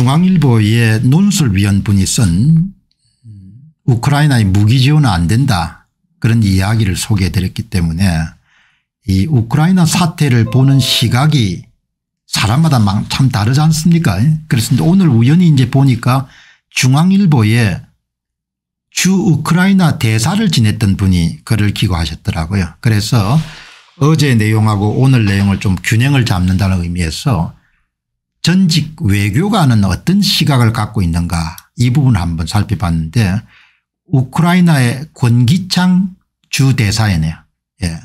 중앙일보의 논술위원 분이 쓴 우크라이나의 무기 지원은 안 된다 그런 이야기를 소개해 드렸기 때문에 이 우크라이나 사태를 보는 시각이 사람마다 참 다르지 않습니까 그래서 오늘 우연히 이제 보니까 중앙일보에 주 우크라이나 대사를 지냈던 분이 글을 기고하셨더라고요. 그래서 어제 내용하고 오늘 내용을 좀 균형을 잡는다는 의미에서 전직 외교관은 어떤 시각을 갖고 있는가 이 부분을 한번 살펴봤는데 우크라이나의 권기창 주대사이네요. 예.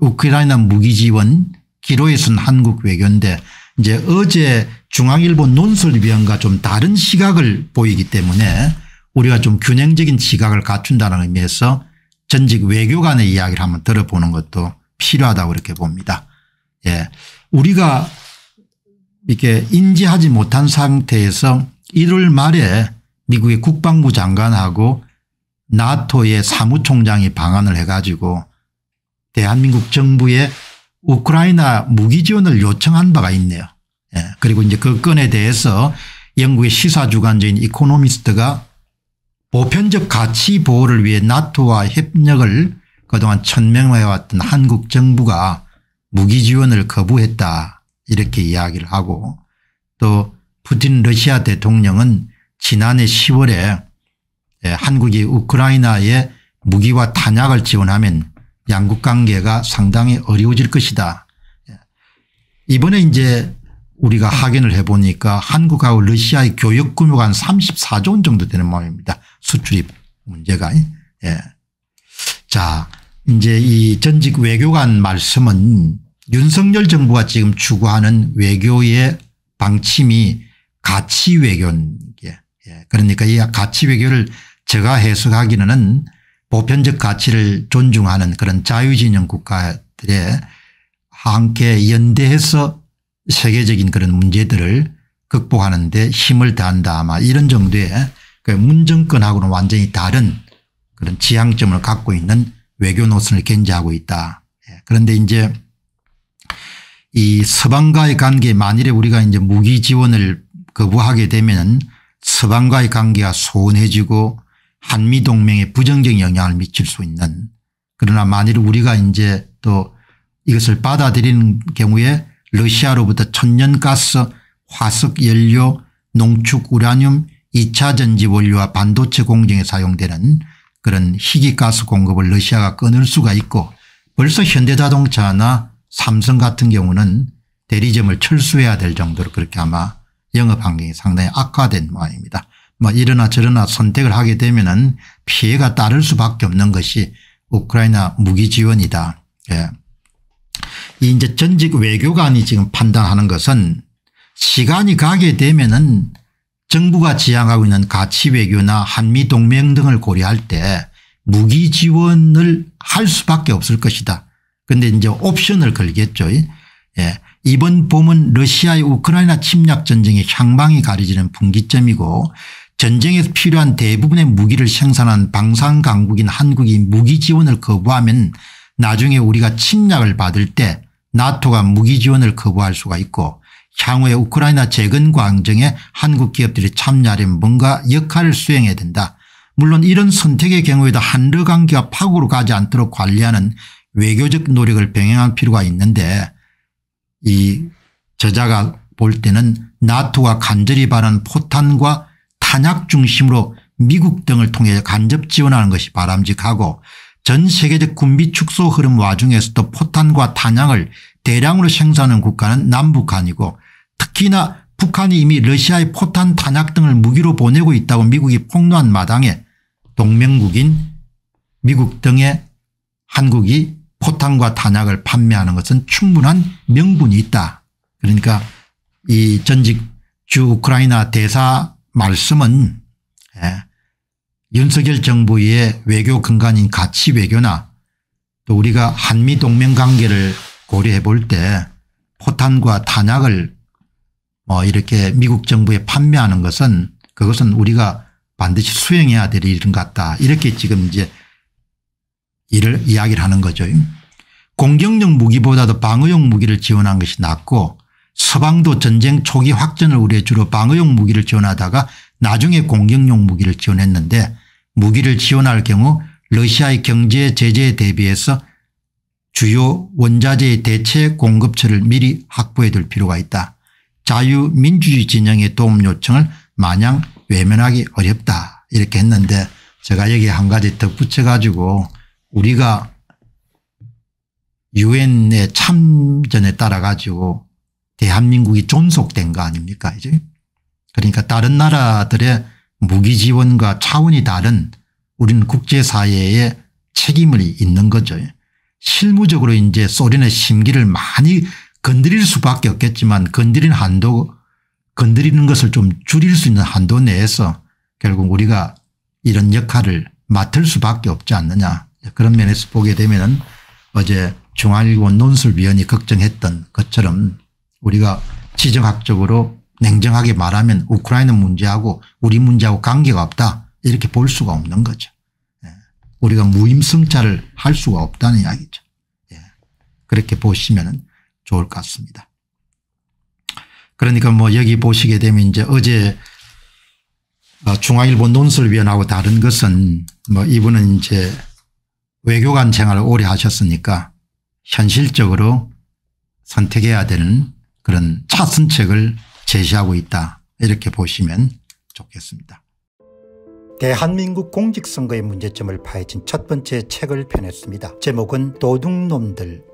우크라이나 무기지원 기로에 쓴 한국 외교인데 이제 어제 중앙일본 논설위원과 좀 다른 시각을 보이기 때문에 우리가 좀 균형적인 시각을 갖춘다는 의미에서 전직 외교관의 이야기를 한번 들어보는 것도 필요하다고 이렇게 봅니다. 예. 우리가 이렇게 인지하지 못한 상태에서 1월 말에 미국의 국방부 장관하고 나토의 사무총장이 방한을 해가지고 대한민국 정부에 우크라이나 무기 지원을 요청한 바가 있네요. 예. 그리고 이제 그 건에 대해서 영국의 시사주간지인 이코노미스트가 보편적 가치 보호를 위해 나토와 협력을 그동안 천명해왔던 한국 정부가 무기 지원을 거부했다. 이렇게 이야기를 하고 또 푸틴 러시아 대통령은 지난해 10월에 예, 한국이 우크라이나에 무기와 탄약을 지원하면 양국 관계가 상당히 어려워질 것이다. 예. 이번에 이제 우리가 확인을 해보니까 한국하고 러시아의 교역 규모가 한 34조 원 정도 되는 모양입니다. 수출입 문제가. 예. 자, 이제 이 전직 외교관 말씀은 윤석열 정부가 지금 추구하는 외교의 방침이 가치 외교입니다. 예. 그러니까 이 가치 외교를 제가 해석하기는 보편적 가치를 존중하는 그런 자유진영 국가들의 함께 연대해서 세계적인 그런 문제들을 극복하는 데 힘을 다한다 아마 이런 정도의 그 문정권하고는 완전히 다른 그런 지향점을 갖고 있는 외교 노선을 견제하고 있다. 예. 그런데 이제 이 서방과의 관계 만일에 우리가 이제 무기 지원을 거부하게 되면 서방과의 관계가 소원해지고 한미동맹에 부정적 영향을 미칠 수 있는 그러나 만일 우리가 이제 또 이것을 받아들이는 경우에 러시아로부터 천연가스 화석연료 농축 우라늄 2차 전지 원료와 반도체 공정에 사용되는 그런 희귀가스 공급을 러시아가 끊을 수가 있고 벌써 현대자동차나 삼성 같은 경우는 대리점을 철수해야 될 정도로 그렇게 아마 영업 환경이 상당히 악화된 모양입니다. 뭐 이러나 저러나 선택을 하게 되면 은 피해가 따를 수밖에 없는 것이 우크라이나 무기 지원이다. 예. 이 이제 전직 외교관이 지금 판단하는 것은 시간이 가게 되면은 정부가 지향하고 있는 가치 외교나 한미 동맹 등을 고려할 때 무기 지원을 할 수밖에 없을 것이다. 근데 이제 옵션을 걸겠죠. 예. 이번 봄은 러시아의 우크라이나 침략 전쟁의 향방이 가려지는 분기점이고 전쟁에서 필요한 대부분의 무기를 생산한 방산 강국인 한국이 무기 지원을 거부하면 나중에 우리가 침략을 받을 때 나토가 무기 지원을 거부할 수가 있고 향후에 우크라이나 재건 광정에 한국 기업들이 참여하려면 뭔가 역할을 수행해야 된다. 물론 이런 선택의 경우에도 한러 관계가 파고로 가지 않도록 관리하는 외교적 노력을 병행할 필요가 있는데 이 저자가 볼 때는 나토가 간절히 바라는 포탄과 탄약 중심으로 미국 등을 통해 간접 지원하는 것이 바람직하고 전 세계적 군비 축소 흐름 와중에서도 포탄과 탄약을 대량으로 생산하는 국가는 남북한이고 특히나 북한이 이미 러시아의 포탄 탄약 등을 무기로 보내고 있다고 미국이 폭로한 마당에 동맹국인 미국 등의 한국이 포탄과 탄약을 판매하는 것은 충분한 명분이 있다. 그러니까 이 전직 주 우크라이나 대사 말씀은 예, 윤석열 정부의 외교 근간인 가치 외교나 또 우리가 한미 동맹 관계를 고려해 볼 때 포탄과 탄약을 뭐 이렇게 미국 정부에 판매하는 것은 그것은 우리가 반드시 수행해야 될 일인 것 같다. 이렇게 지금 이제 이를 이야기를 하는 거죠. 공격용 무기보다도 방어용 무기를 지원한 것이 낫고 서방도 전쟁 초기 확전을 우려해 주로 방어용 무기를 지원하다가 나중에 공격용 무기를 지원했는데 무기를 지원할 경우 러시아의 경제 제재에 대비해서 주요 원자재의 대체 공급처를 미리 확보해 둘 필요가 있다. 자유민주주의 진영의 도움 요청을 마냥 외면하기 어렵다 이렇게 했는데 제가 여기에 한 가지 덧붙여 가지고 우리가 유엔의 참전에 따라 가지고 대한민국이 존속된 거 아닙니까 이제 그러니까 다른 나라들의 무기 지원과 차원이 다른 우리는 국제사회에 책임을 있는 거죠. 실무적으로 이제 소련의 심기를 많이 건드릴 수밖에 없겠지만 건드린 한도 건드리는 것을 좀 줄일 수 있는 한도 내에서 결국 우리가 이런 역할을 맡을 수밖에 없지 않느냐 그런 면에서 보게 되면 어제 중앙일보 논술위원이 걱정했던 것처럼 우리가 지정학적으로 냉정하게 말하면 우크라이나 문제하고 우리 문제하고 관계가 없다 이렇게 볼 수가 없는 거죠. 예. 우리가 무임승차를 할 수가 없다는 이야기죠. 예. 그렇게 보시면 좋을 것 같습니다. 그러니까 뭐 여기 보시게 되면 이제 어제 어, 중앙일보 논술위원하고 다른 것은 뭐 이분은 이제 외교관 생활을 오래 하셨으니까 현실적으로 선택해야 되는 그런 차선책을 제시하고 있다 이렇게 보시면 좋겠습니다. 대한민국 공직선거의 문제점을 파헤친 첫 번째 책을 펴냈습니다. 제목은 도둑놈들